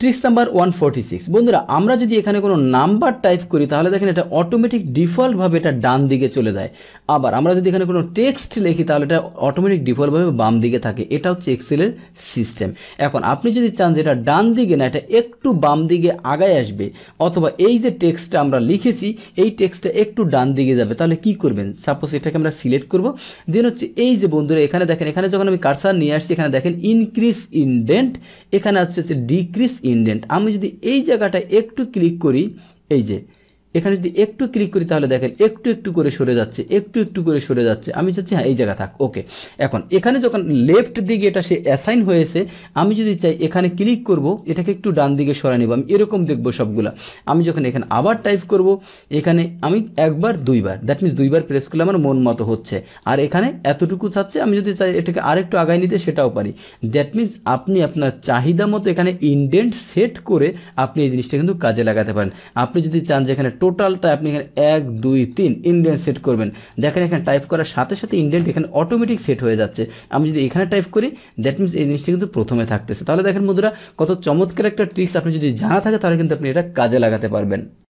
tricks number one বন্ধুরা আমরা যদি এখানে কোনো নাম্বার টাইপ করি তাহলে দেখেন এটা অটোমেটিক ডিফল্টভাবে এটা ডান দিকে চলে যায় আবার আমরা যদি এখানে কোনো টেক্সট লিখি তাহলে এটা অটোমেটিক ডিফল্টভাবে বাম দিকে থাকে এটা হচ্ছে এক্সেলের সিস্টেম এখন আপনি যদি চান যে এটা ডান দিকে না এটা একটু বাম দিকে আগায় আসবে অথবা এই যে টেক্সটটা আমরা লিখেছি এই টেক্সটটা একটু ডান দিকে যাবে তাহলে কি করবেন সাপোজ এটাকে আমরা সিলেক্ট করব দেন হচ্ছে এই যে বন্ধুরা এখানে দেখেন এখানে যখন আমি কারসার নিয়ে আসছি এখানে দেখেন ইনক্রিজ ইনডেন্ট এখানে হচ্ছে ডিক্রিজ ইন্ডেন্ট আমি যদি এই জায়গাটা একটু ক্লিক করি এই যে এখানে যদি একটু ক্লিক করি তাহলে দেখেন একটু একটু করে সরে যাচ্ছে একটু একটু করে সরে যাচ্ছে আমি চাচ্ছি হ্যাঁ এই জায়গা থাক ওকে এখন এখানে যখন লেফট দিকে এটা সে অ্যাসাইন হয়েছে আমি যদি চাই এখানে ক্লিক করব এটাকে একটু ডান দিকে সরাই নেব আমি এরকম দেখব সবগুলা আমি যখন এখানে আবার টাইপ করব এখানে আমি একবার দুইবার দ্যাট মিনস দুইবার প্রেস করলে আমার মন মতো হচ্ছে আর এখানে এতটুকু চাচ্ছে আমি যদি চাই এটাকে আরেকটু আগায় নিতে সেটাও পারি দ্যাট মিনস আপনি আপনার চাহিদা মতো এখানে ইনডেন্ট সেট করে আপনি এই জিনিসটা কিন্তু কাজে লাগাতে পারেন আপনি যদি চান যে এখানে টোটালটা আপনি এখানে এক দুই তিন ইন্ডিয়ান সেট করবেন দেখেন এখানে টাইপ করার সাথে সাথে ইন্ডিয়ান এখানে অটোমেটিক সেট হয়ে যাচ্ছে আমি যদি এখানে টাইপ করি দ্যাট মিনস এই জিনিসটি কিন্তু প্রথমে থাকতেছে তাহলে দেখেন মধুরা কত চমৎকার একটা ট্রিক্স আপনি যদি জানা থাকে তাহলে কিন্তু আপনি এটা কাজে লাগাতে পারবেন